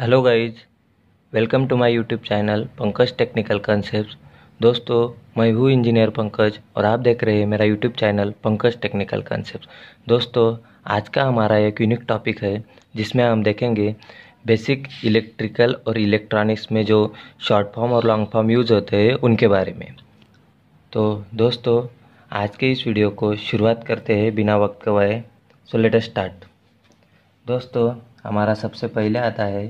hello guys welcome to my YouTube channel Pankaj technical concepts दोस्तों मैं हूँ इंजीनियर पंकज और आप देख रहे हैं मेरा YouTube channel Pankaj technical concepts दोस्तों आज का हमारा एक यूनिक टॉपिक है जिसमें हम देखेंगे बेसिक इलेक्ट्रिकल और इलेक्ट्रॉनिक्स में जो शॉर्ट फॉर्म और लॉन्ग फॉर्म यूज़ होते हैं उनके बारे में तो दोस्तों आज के इस वीडियो को शुरुआत करते हैं बिना वक्त गवाए सो लेट स्टार्ट दोस्तों हमारा सबसे पहले आता है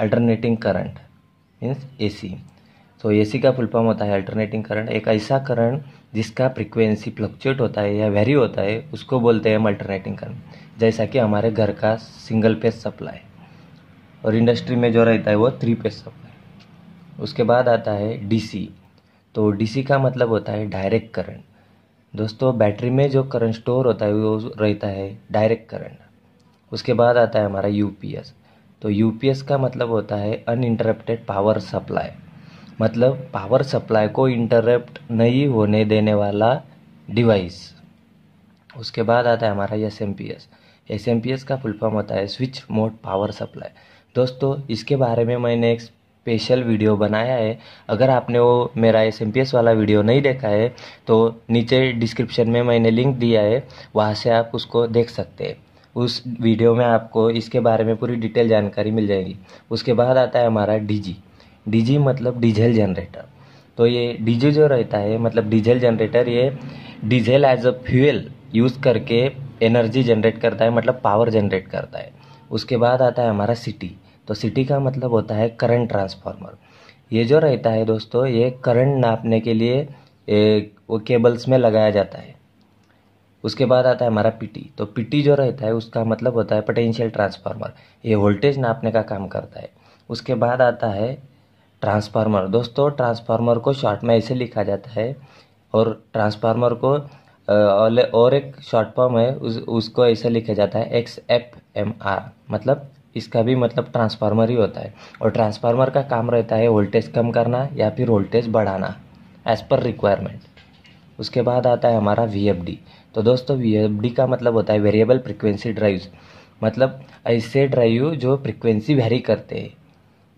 अल्टरनेटिंग करंट मीन्स एसी तो एसी का फुल फॉर्म होता है अल्टरनेटिंग करंट एक ऐसा करंट जिसका फ्रिक्वेंसी फ्लक्चुएट होता है या वेरी होता है उसको बोलते हैं हम अल्टरनेटिंग करंट जैसा कि हमारे घर का सिंगल पेज सप्लाई और इंडस्ट्री में जो रहता है वो थ्री पेज सप्लाई उसके बाद आता है डीसी तो डीसी का मतलब होता है डायरेक्ट करंट दोस्तों बैटरी में जो करंट स्टोर होता है वो रहता है डायरेक्ट करंट उसके बाद आता है हमारा यूपीएस तो यूपीएस का मतलब होता है अनइंटरप्टेड पावर सप्लाई मतलब पावर सप्लाई को इंटरप्ट नहीं होने देने वाला डिवाइस उसके बाद आता है हमारा S M P S S M P S का फुल फॉर्म होता है स्विच मोड पावर सप्लाई दोस्तों इसके बारे में मैंने एक स्पेशल वीडियो बनाया है अगर आपने वो मेरा एस एम पी एस वाला वीडियो नहीं देखा है तो नीचे डिस्क्रिप्शन में मैंने लिंक दिया है वहाँ से आप उसको देख सकते हैं उस वीडियो में आपको इसके बारे में पूरी डिटेल जानकारी मिल जाएगी उसके बाद आता है हमारा डीजी डीजी मतलब डीजल जनरेटर तो ये डीजी जो रहता है मतलब डीजल जनरेटर ये diesel as a fuel use करके एनर्जी जनरेट करता है मतलब पावर जनरेट करता है उसके बाद आता है हमारा सिटी तो सिटी का मतलब होता है करंट ट्रांसफार्मर ये जो रहता है दोस्तों ये करंट नापने के लिए वो केबल्स में लगाया जाता है उसके बाद आता है हमारा पीटी तो पीटी जो रहता है उसका मतलब होता है पोटेंशियल ट्रांसफार्मर ये वोल्टेज नापने का काम करता है उसके बाद आता है ट्रांसफार्मर दोस्तों ट्रांसफार्मर को शॉर्ट में ऐसे लिखा जाता है और ट्रांसफार्मर को और एक शॉर्ट फॉर्म है उस उसको ऐसे लिखा जाता है एक्स एफ एम आर मतलब इसका भी मतलब ट्रांसफार्मर ही होता है और ट्रांसफार्मर का काम रहता है वोल्टेज कम करना या फिर वोल्टेज बढ़ाना एज़ पर रिक्वायरमेंट उसके बाद आता है हमारा वी एफ डी तो दोस्तों वी का मतलब होता है वेरिएबल फ्रिक्वेंसी ड्राइव्स मतलब ऐसे ड्राइव जो फ्रिक्वेंसी वेरी करते हैं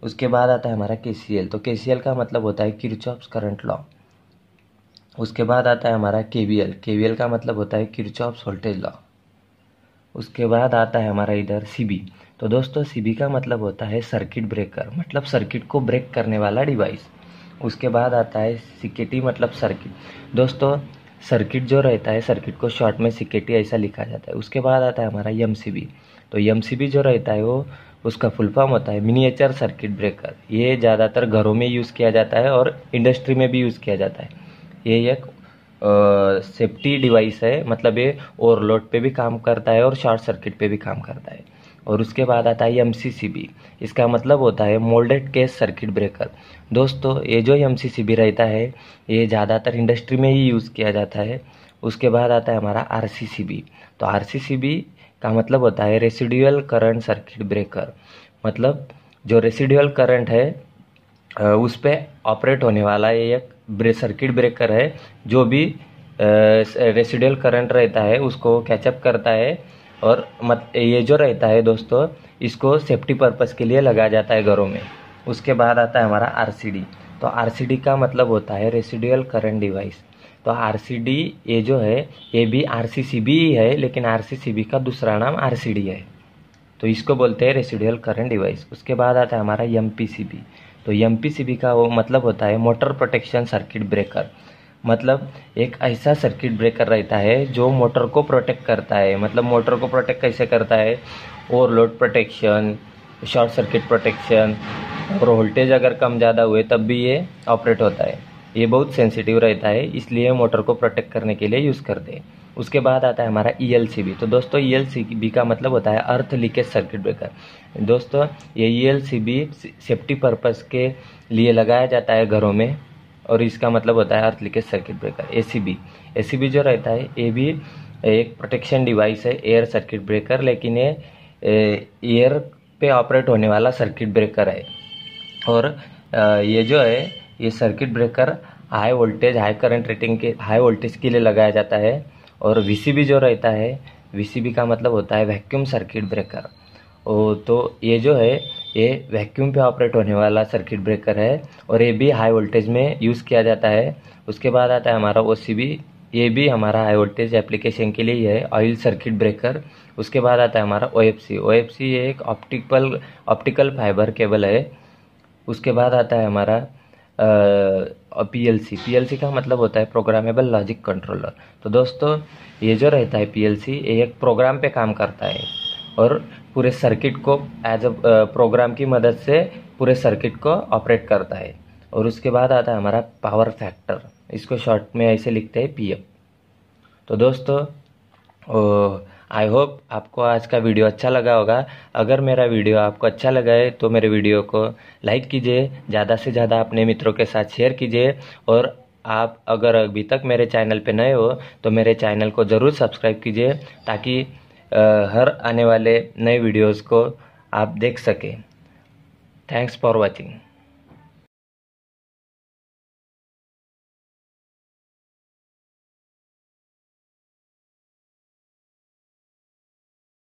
उसके बाद आता है हमारा के तो के का मतलब होता है किरचॉप्स करंट लॉ उसके बाद आता है हमारा के वी का मतलब होता है किरचॉप्स वोल्टेज लॉ उसके बाद आता है हमारा इधर सी तो दोस्तों सी का मतलब होता है सर्किट ब्रेकर मतलब सर्किट को ब्रेक करने वाला डिवाइस उसके बाद आता है सी मतलब सर्किट दोस्तों सर्किट जो रहता है सर्किट को शॉर्ट में सिकेटी ऐसा लिखा जाता है उसके बाद आता है हमारा यम तो यम जो रहता है वो उसका फुल फॉर्म होता है मिनिएचर सर्किट ब्रेकर ये ज़्यादातर घरों में यूज़ किया जाता है और इंडस्ट्री में भी यूज़ किया जाता है ये एक सेफ्टी डिवाइस है मतलब ये ओवरलोड पे भी काम करता है और शॉर्ट सर्किट पे भी काम करता है और उसके बाद आता है एम इसका मतलब होता है मोल्डेड केस सर्किट ब्रेकर दोस्तों ये जो एम रहता है ये ज़्यादातर इंडस्ट्री में ही यूज़ किया जाता है उसके बाद आता है हमारा आर तो आर का मतलब होता है रेसिडुअल करंट सर्किट ब्रेकर मतलब जो रेसिडुअल करंट है उस पर ऑपरेट होने वाला ये एक ब्रे सर्किट ब्रेकर है जो भी रेसिडुअल करंट रहता है उसको कैचअप करता है और मत ये जो रहता है दोस्तों इसको सेफ्टी पर्पज़ के लिए लगाया जाता है घरों में उसके बाद आता है हमारा आर तो आर का मतलब होता है रेसिडियल करंट डिवाइस तो आर ये जो है ये भी आर ही है लेकिन आर का दूसरा नाम आर है तो इसको बोलते हैं रेसिडियल करंट डिवाइस उसके बाद आता है हमारा एम तो एम का वो मतलब होता है मोटर प्रोटेक्शन सर्किट ब्रेकर मतलब एक ऐसा सर्किट ब्रेकर रहता है जो मोटर को प्रोटेक्ट करता है मतलब मोटर को प्रोटेक्ट कैसे करता है overload protection short circuit protection और वोल्टेज अगर कम ज़्यादा हुए तब भी ये ऑपरेट होता है ये बहुत सेंसिटिव रहता है इसलिए मोटर को प्रोटेक्ट करने के लिए यूज़ करते हैं उसके बाद आता है हमारा ई एल सी बी तो दोस्तों ई एल सी बी का मतलब होता है अर्थ लीकेज सर्किट ब्रेकर दोस्तों ये E L C B safety purpose के लिए लगाया जाता है घरों में और इसका मतलब होता है earth leakage circuit breaker A C जो रहता है ये भी एक प्रोटेक्शन डिवाइस है एयर सर्किट ब्रेकर लेकिन ये एयर पे ऑपरेट होने वाला सर्किट ब्रेकर है और ये जो है ये circuit breaker high voltage high current rating के हाई वोल्टेज के लिए लगाया जाता है और वी जो रहता है वी का मतलब होता है वैक्यूम सर्किट ब्रेकर तो ये जो है ये वैक्यूम पे ऑपरेट होने वाला सर्किट ब्रेकर है और ये भी हाई वोल्टेज में यूज़ किया जाता है उसके बाद आता है हमारा ओ ये भी हमारा हाई वोल्टेज एप्लीकेशन के लिए ही है ऑयल सर्किट ब्रेकर उसके बाद आता है हमारा O F C O F C एक ऑप्टिकल ऑप्टिकल फाइबर केबल है उसके बाद आता है हमारा P L C P L C का मतलब होता है प्रोग्रामेबल लॉजिक कंट्रोलर तो दोस्तों ये जो रहता है पी एल सी ये एक प्रोग्राम पे काम करता है और पूरे सर्किट को एज अ प्रोग्राम की मदद से पूरे सर्किट को ऑपरेट करता है और उसके बाद आता है हमारा पावर फैक्टर इसको शॉर्ट में ऐसे लिखते हैं पी तो दोस्तों आई uh, होप आपको आज का वीडियो अच्छा लगा होगा अगर मेरा वीडियो आपको अच्छा लगा है तो मेरे वीडियो को लाइक कीजिए ज़्यादा से ज़्यादा अपने मित्रों के साथ शेयर कीजिए और आप अगर अभी तक मेरे चैनल पर नए हो तो मेरे चैनल को ज़रूर सब्सक्राइब कीजिए ताकि हर आने वाले नए वीडियोस को आप देख सकें थैंक्स फॉर वाचिंग